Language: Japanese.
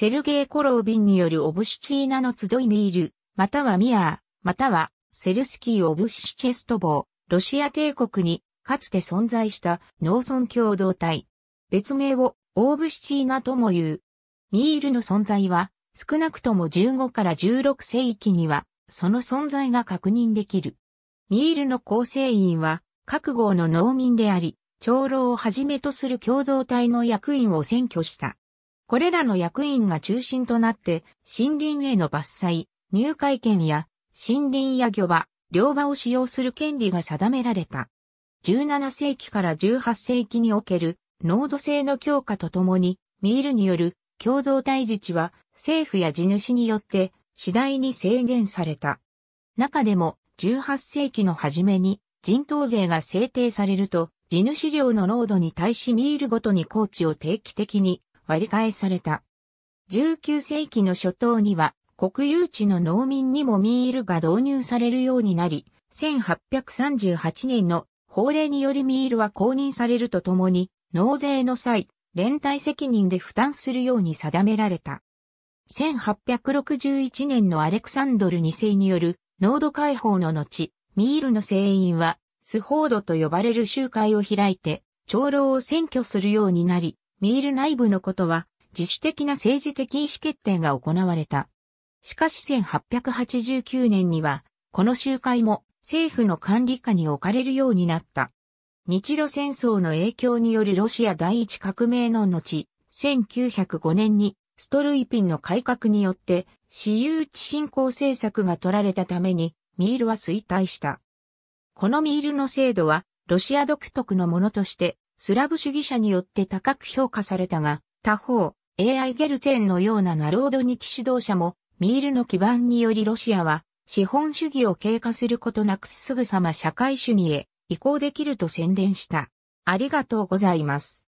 セルゲイ・コロービンによるオブシチーナの集いミール、またはミアー、またはセルスキー・オブシチェストボー、ロシア帝国にかつて存在した農村共同体。別名をオーブシチーナとも言う。ミールの存在は少なくとも15から16世紀にはその存在が確認できる。ミールの構成員は各号の農民であり、長老をはじめとする共同体の役員を占拠した。これらの役員が中心となって、森林への伐採、入会権や、森林や漁場、両場を使用する権利が定められた。17世紀から18世紀における濃度性の強化とともに、ミールによる共同体自治は政府や地主によって次第に制限された。中でも18世紀の初めに人頭税が制定されると、地主量の濃度に対しミールごとに高地を定期的に割り返された。19世紀の初頭には国有地の農民にもミールが導入されるようになり、1838年の法令によりミールは公認されるとともに、納税の際、連帯責任で負担するように定められた。1861年のアレクサンドル2世による濃度解放の後、ミールの聖員は、スホードと呼ばれる集会を開いて、長老を選挙するようになり、ミール内部のことは、自主的な政治的意思決定が行われた。しかし1889年には、この集会も政府の管理下に置かれるようになった。日露戦争の影響によるロシア第一革命の後、1905年にストルイピンの改革によって私有地振興政策が取られたためにミールは衰退した。このミールの制度はロシア独特のものとしてスラブ主義者によって高く評価されたが、他方、AI ゲルツェンのようなナロードにキ指導者も、ミールの基盤によりロシアは、資本主義を経過することなくすぐさま社会主義へ移行できると宣伝した。ありがとうございます。